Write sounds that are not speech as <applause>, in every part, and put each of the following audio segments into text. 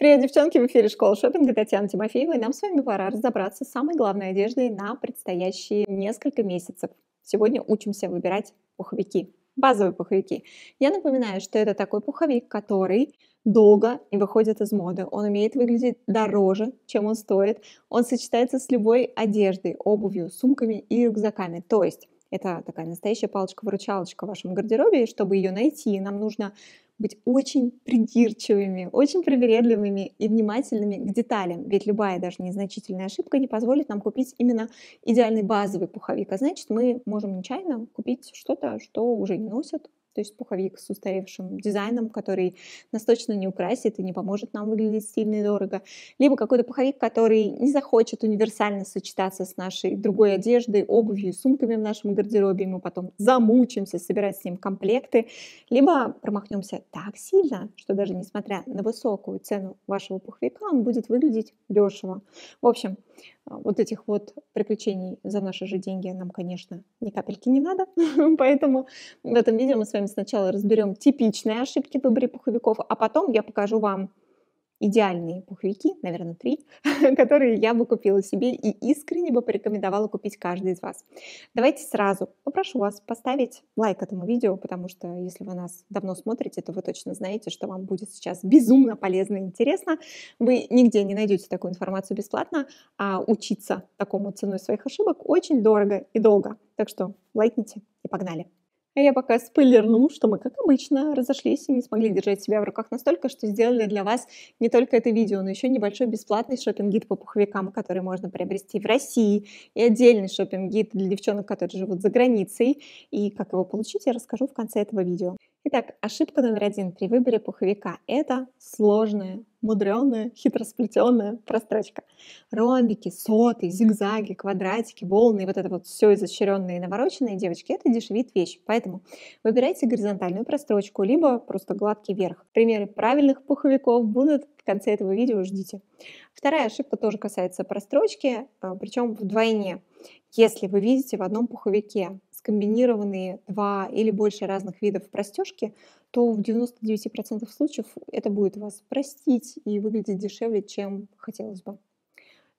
Привет, девчонки! В эфире школа шопинга Татьяна Тимофеева, и нам с вами пора разобраться с самой главной одеждой на предстоящие несколько месяцев. Сегодня учимся выбирать пуховики, базовые пуховики. Я напоминаю, что это такой пуховик, который долго не выходит из моды. Он умеет выглядеть дороже, чем он стоит. Он сочетается с любой одеждой, обувью, сумками и рюкзаками. То есть это такая настоящая палочка-выручалочка в вашем гардеробе. И чтобы ее найти, нам нужно быть очень придирчивыми, очень привередливыми и внимательными к деталям, ведь любая даже незначительная ошибка не позволит нам купить именно идеальный базовый пуховик, а значит мы можем нечаянно купить что-то, что уже не носят, то есть пуховик с устаревшим дизайном, который нас точно не украсит и не поможет нам выглядеть стильно и дорого, либо какой-то пуховик, который не захочет универсально сочетаться с нашей другой одеждой, обувью, сумками в нашем гардеробе, и мы потом замучимся собирать с ним комплекты, либо промахнемся так сильно, что даже несмотря на высокую цену вашего пуховика, он будет выглядеть дешево. В общем, а, вот этих вот приключений за наши же деньги нам, конечно, ни капельки не надо. <laughs> Поэтому в этом видео мы с вами сначала разберем типичные ошибки в выборе пуховиков, а потом я покажу вам идеальные пуховики, наверное, три, <laughs> которые я бы купила себе и искренне бы порекомендовала купить каждый из вас. Давайте сразу попрошу вас поставить лайк этому видео, потому что если вы нас давно смотрите, то вы точно знаете, что вам будет сейчас безумно полезно и интересно. Вы нигде не найдете такую информацию бесплатно, а учиться такому ценой своих ошибок очень дорого и долго. Так что лайкните и погнали! А я пока спойлерну, что мы, как обычно, разошлись и не смогли держать себя в руках настолько, что сделали для вас не только это видео, но еще небольшой бесплатный шопинг-гид по пуховикам, который можно приобрести в России, и отдельный шопинг-гид для девчонок, которые живут за границей. И как его получить, я расскажу в конце этого видео. Итак, ошибка номер один при выборе пуховика – это сложное мудреная, хитросплетенная прострочка. Ромбики, соты, зигзаги, квадратики, волны, вот это вот все изощренное и навороченное, девочки, это дешевит вещь. Поэтому выбирайте горизонтальную прострочку, либо просто гладкий верх. Примеры правильных пуховиков будут в конце этого видео, ждите. Вторая ошибка тоже касается прострочки, а, причем вдвойне. Если вы видите в одном пуховике скомбинированные два или больше разных видов простежки, то в 99% случаев это будет вас простить и выглядеть дешевле, чем хотелось бы.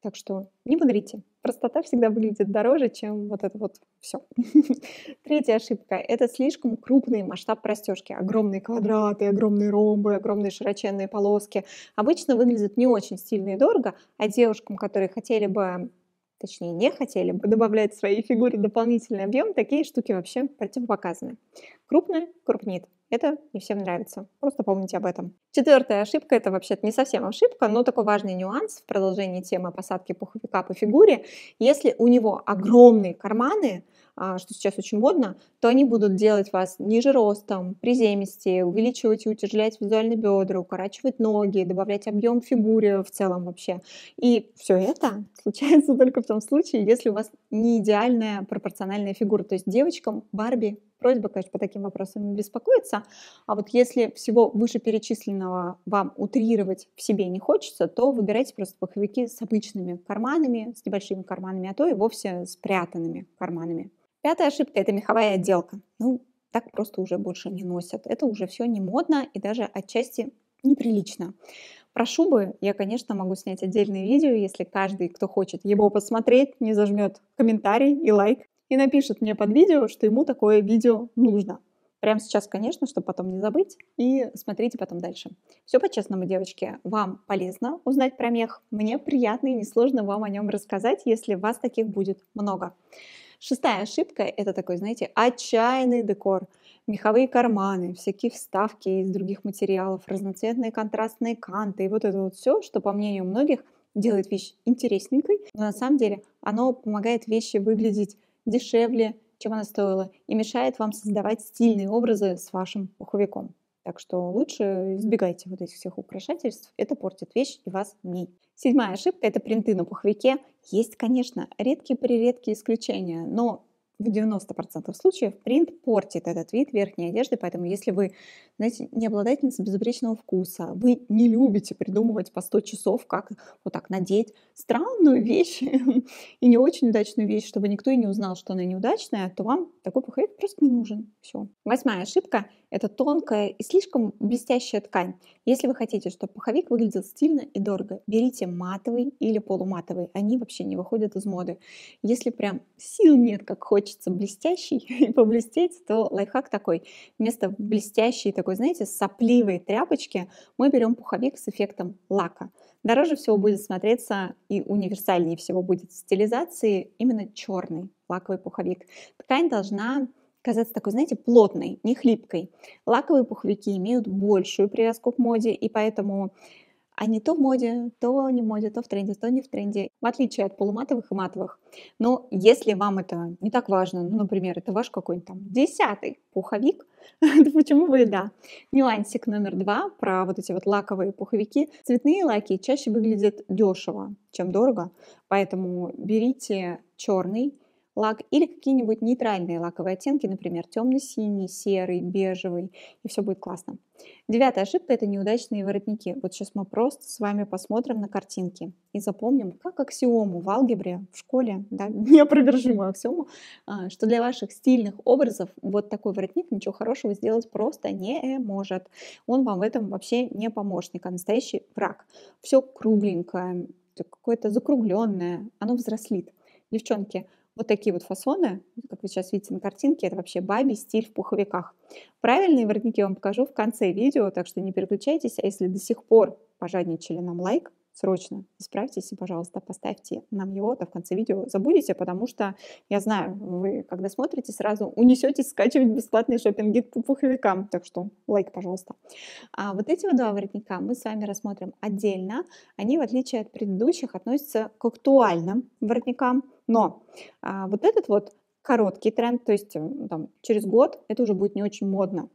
Так что не мудрите. Простота всегда выглядит дороже, чем вот это вот все. <laughs> Третья ошибка – это слишком крупный масштаб простежки. Огромные квадраты, огромные ромбы, огромные широченные полоски. Обычно выглядят не очень стильно и дорого, а девушкам, которые хотели бы точнее не хотели бы добавлять в своей фигуре дополнительный объем, такие штуки вообще противопоказаны. Крупное крупнит, это не всем нравится. Просто помните об этом. Четвертая ошибка, это вообще-то не совсем ошибка, но такой важный нюанс в продолжении темы посадки пуховика по фигуре. Если у него огромные карманы, а, что сейчас очень модно, то они будут делать вас ниже ростом, приземистее, увеличивать и утяжелять визуально бедра, укорачивать ноги, добавлять объем фигуре в целом вообще. И все это случается <laughs> только в том случае, если у вас не идеальная пропорциональная фигура. То есть девочкам Барби просьба, конечно, по таким вопросам не беспокоиться. А вот если всего вышеперечисленного вам утрировать в себе не хочется, то выбирайте просто пуховики с обычными карманами, с небольшими карманами, а то и вовсе спрятанными карманами. Пятая ошибка – это меховая отделка. Ну, так просто уже больше не носят. Это уже все не модно и даже отчасти неприлично. Про шубы я, конечно, могу снять отдельное видео, если каждый, кто хочет его посмотреть, не зажмет комментарий и лайк и напишет мне под видео, что ему такое видео нужно. Прямо сейчас, конечно, чтобы потом не забыть, и смотрите потом дальше. Все по-честному, девочки, вам полезно узнать про мех, мне приятно и несложно вам о нем рассказать, если вас таких будет много. Шестая ошибка — это такой, знаете, отчаянный декор. Меховые карманы, всякие вставки из других материалов, разноцветные контрастные канты и вот это вот все, что, по мнению многих, делает вещь интересненькой, но на самом деле оно помогает вещи выглядеть дешевле, чем она стоила, и мешает вам создавать стильные образы с вашим пуховиком. Так что лучше избегайте вот этих всех украшательств. Это портит вещь и вас ней. Седьмая ошибка – это принты на пуховике. Есть, конечно, редкие-прередкие исключения, но в 90% случаев принт портит этот вид верхней одежды, поэтому если вы, знаете, не обладательница безупречного вкуса, вы не любите придумывать по 100 часов, как вот так надеть странную вещь <laughs> и не очень удачную вещь, чтобы никто и не узнал, что она неудачная, то вам такой пуховик просто не нужен. Все. Восьмая ошибка это тонкая и слишком блестящая ткань. Если вы хотите, чтобы пуховик выглядел стильно и дорого, берите матовый или полуматовый. Они вообще не выходят из моды. Если прям сил нет, как хочется, блестящий <laughs> и поблестеть, то лайфхак такой. Вместо блестящей такой, знаете, сопливой тряпочки мы берем пуховик с эффектом лака. Дороже всего будет смотреться и универсальнее всего будет в стилизации именно черный лаковый пуховик. Ткань должна казаться такой, знаете, плотной, не хлипкой. Лаковые пуховики имеют большую привязку к моде, и поэтому они то в моде, то не в моде, то в тренде, то не в тренде, в отличие от полуматовых и матовых. Но если вам это не так важно, ну, например, это ваш какой-нибудь там десятый пуховик, <laughs> то почему бы и да. Нюансик номер два про вот эти вот лаковые пуховики. Цветные лаки чаще выглядят дешево, чем дорого, поэтому берите черный, лак или какие-нибудь нейтральные лаковые оттенки, например, темно-синий, серый, бежевый, и все будет классно. Девятая ошибка – это неудачные воротники. Вот сейчас мы просто с вами посмотрим на картинки и запомним, как аксиому в алгебре, в школе, да, <laughs> неопровержимую аксиому, а, что для ваших стильных образов вот такой воротник ничего хорошего сделать просто не может. Он вам в этом вообще не помощник, а настоящий враг. Все кругленькое, какое-то закругленное, оно взрослит. Девчонки, вот такие вот фасоны, ну, как вы сейчас видите на картинке, это вообще баби стиль в пуховиках. Правильные воротники я вам покажу в конце видео, так что не переключайтесь. А если до сих пор пожадничали нам лайк, срочно исправьтесь и, пожалуйста, поставьте нам его, то в конце видео забудете, потому что, я знаю, вы, когда смотрите, сразу унесетесь скачивать бесплатный шопинг гид по пуховикам, так что лайк, пожалуйста. А вот эти вот два воротника мы с вами рассмотрим отдельно. Они, в отличие от предыдущих, относятся к актуальным воротникам, но а, вот этот вот короткий тренд, то есть э, там, через год это уже будет не очень модно.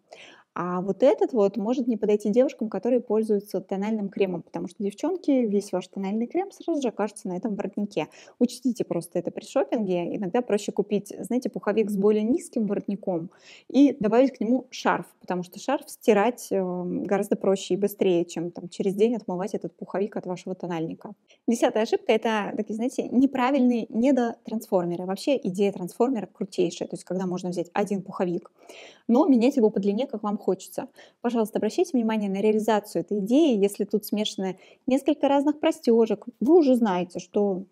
А вот этот вот может не подойти девушкам, которые пользуются тональным кремом, потому что, девчонки, весь ваш тональный крем сразу же окажется на этом воротнике. Учтите просто это при шопинге. Иногда проще купить, знаете, пуховик с более низким воротником и добавить к нему шарф, потому что шарф стирать эм, гораздо проще и быстрее, чем там, через день отмывать этот пуховик от вашего тональника. Десятая ошибка – это, такие, знаете, неправильные недотрансформеры. Вообще идея трансформера крутейшая, то есть когда можно взять один пуховик, но менять его по длине, как вам хочется. Пожалуйста, обращайте внимание на реализацию этой идеи. Если тут смешаны несколько разных простежек, вы уже знаете, что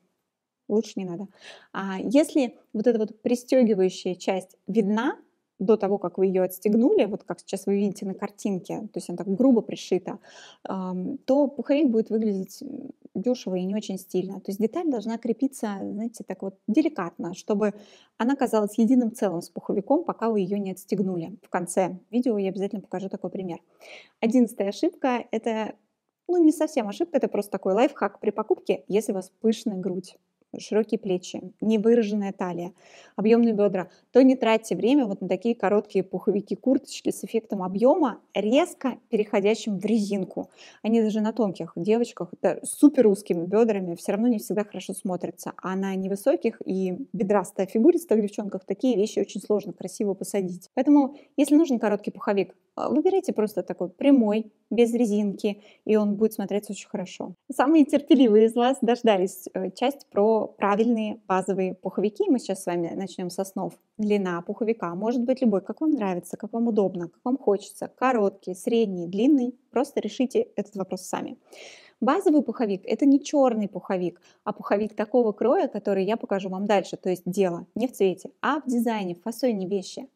лучше не надо. А если вот эта вот пристегивающая часть видна до того, как вы ее отстегнули, вот как сейчас вы видите на картинке, то есть она так грубо пришита, то пуховик будет выглядеть дешево и не очень стильно. То есть деталь должна крепиться, знаете, так вот деликатно, чтобы она казалась единым целым с пуховиком, пока вы ее не отстегнули. В конце видео я обязательно покажу такой пример. Одиннадцатая ошибка – это ну, не совсем ошибка, это просто такой лайфхак при покупке, если у вас пышная грудь широкие плечи, невыраженная талия, объемные бедра, то не тратьте время вот на такие короткие пуховики-курточки с эффектом объема, резко переходящим в резинку. Они даже на тонких девочках да, супер узкими бедрами все равно не всегда хорошо смотрятся, а на невысоких и бедрастых фигуристых девчонках такие вещи очень сложно красиво посадить. Поэтому, если нужен короткий пуховик, а, выбирайте просто такой прямой, без резинки, и он будет смотреться очень хорошо. Самые терпеливые из вас дождались э, часть про правильные базовые пуховики. Мы сейчас с вами начнем со снов. Длина пуховика может быть любой, как вам нравится, как вам удобно, как вам хочется. Короткий, средний, длинный. Просто решите этот вопрос сами. Базовый пуховик – это не черный пуховик, а пуховик такого кроя, который я покажу вам дальше. То есть дело не в цвете, а в дизайне, в фасоне вещи.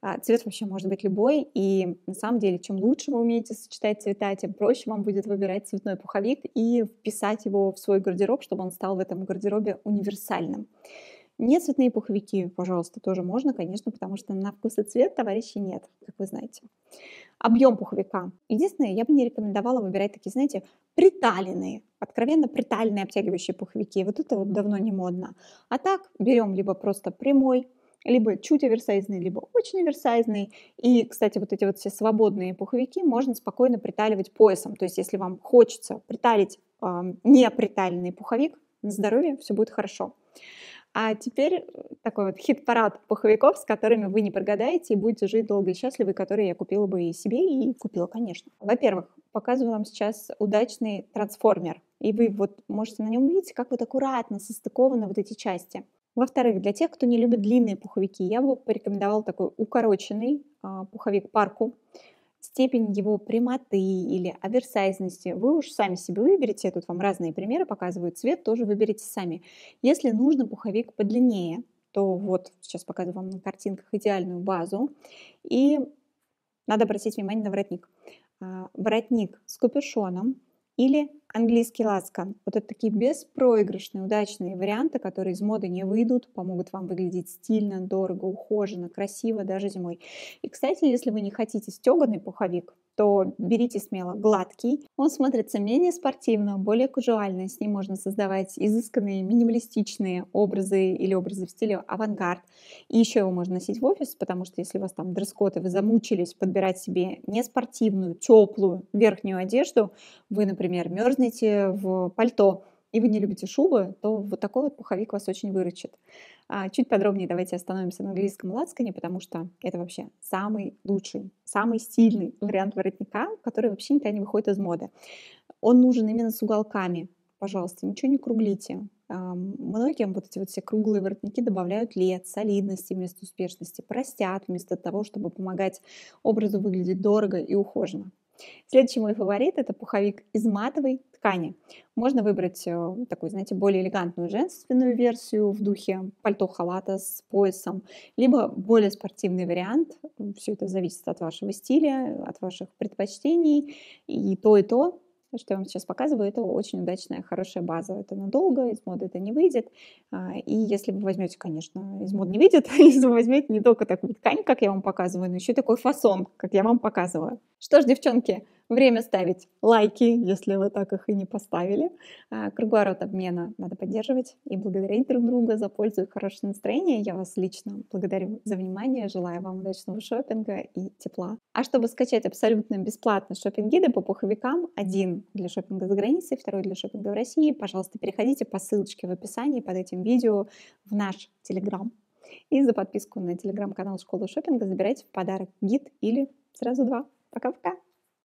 А, цвет вообще может быть любой, и на самом деле, чем лучше вы умеете сочетать цвета, тем проще вам будет выбирать цветной пуховик и вписать его в свой гардероб, чтобы он стал в этом гардеробе универсальным. Не цветные пуховики, пожалуйста, тоже можно, конечно, потому что на вкус и цвет товарищей нет, как вы знаете. Объем пуховика. Единственное, я бы не рекомендовала выбирать такие, знаете, приталенные, откровенно приталенные обтягивающие пуховики. Вот это вот давно не модно. А так берем либо просто прямой, либо чуть оверсайзный, либо очень оверсайзный. И, кстати, вот эти вот все свободные пуховики можно спокойно приталивать поясом. То есть, если вам хочется приталить э, не приталенный пуховик, на здоровье все будет хорошо. А теперь э, такой вот хит-парад пуховиков, с которыми вы не прогадаете и будете жить долго и счастливы, которые я купила бы и себе, и купила, конечно. Во-первых, показываю вам сейчас удачный трансформер. И вы вот можете на нем увидеть, как вот аккуратно состыкованы вот эти части. Во-вторых, для тех, кто не любит длинные пуховики, я бы порекомендовала такой укороченный а, пуховик парку степень его прямоты или оверсайзности. Вы уж сами себе выберете, тут вам разные примеры показывают, цвет тоже выберите сами. Если нужно пуховик подлиннее, то вот сейчас показываю вам на картинках идеальную базу. И надо обратить внимание на воротник. А, воротник с капюшоном или английский ласкан. Вот это такие беспроигрышные, удачные варианты, которые из моды не выйдут, помогут вам выглядеть стильно, дорого, ухоженно, красиво даже зимой. И, кстати, если вы не хотите стеганый пуховик, то берите смело гладкий. Он смотрится менее спортивно, более кажуально. С ним можно создавать изысканные минималистичные образы или образы в стиле авангард. И еще его можно носить в офис, потому что если у вас там дресс-код, и вы замучились подбирать себе неспортивную, теплую верхнюю одежду, вы, например, мерзнете в пальто, и вы не любите шубы, то вот такой вот пуховик вас очень выручит. А, чуть подробнее давайте остановимся на английском лацкане, потому что это вообще самый лучший, самый стильный вариант воротника, который вообще никогда не выходит из моды. Он нужен именно с уголками. Пожалуйста, ничего не круглите. А, многим вот эти вот все круглые воротники добавляют лет, солидности вместо успешности, простят вместо того, чтобы помогать образу выглядеть дорого и ухоженно. Следующий мой фаворит – это пуховик из матовой ткани. Можно выбрать э, такую, знаете, более элегантную женственную версию в духе пальто-халата с поясом, либо более спортивный вариант. Все это зависит от вашего стиля, от ваших предпочтений. И то, и то, что я вам сейчас показываю, это очень удачная, хорошая база. Это надолго, из моды это не выйдет. А, и если вы возьмете, конечно, из моды не выйдет, <laughs> если вы возьмете не только такую ткань, как я вам показываю, но еще такой фасон, как я вам показываю. Что ж, девчонки, Время ставить лайки, если вы так их и не поставили. А, круговорот обмена надо поддерживать и благодарить друг друга за пользу и хорошее настроение. Я вас лично благодарю за внимание, желаю вам удачного шопинга и тепла. А чтобы скачать абсолютно бесплатно шопинг-гиды по пуховикам, один для шопинга за границей, второй для шопинга в России, пожалуйста, переходите по ссылочке в описании под этим видео в наш Телеграм. И за подписку на телеграм-канал Школы шопинга забирайте в подарок гид или сразу два. Пока-пока!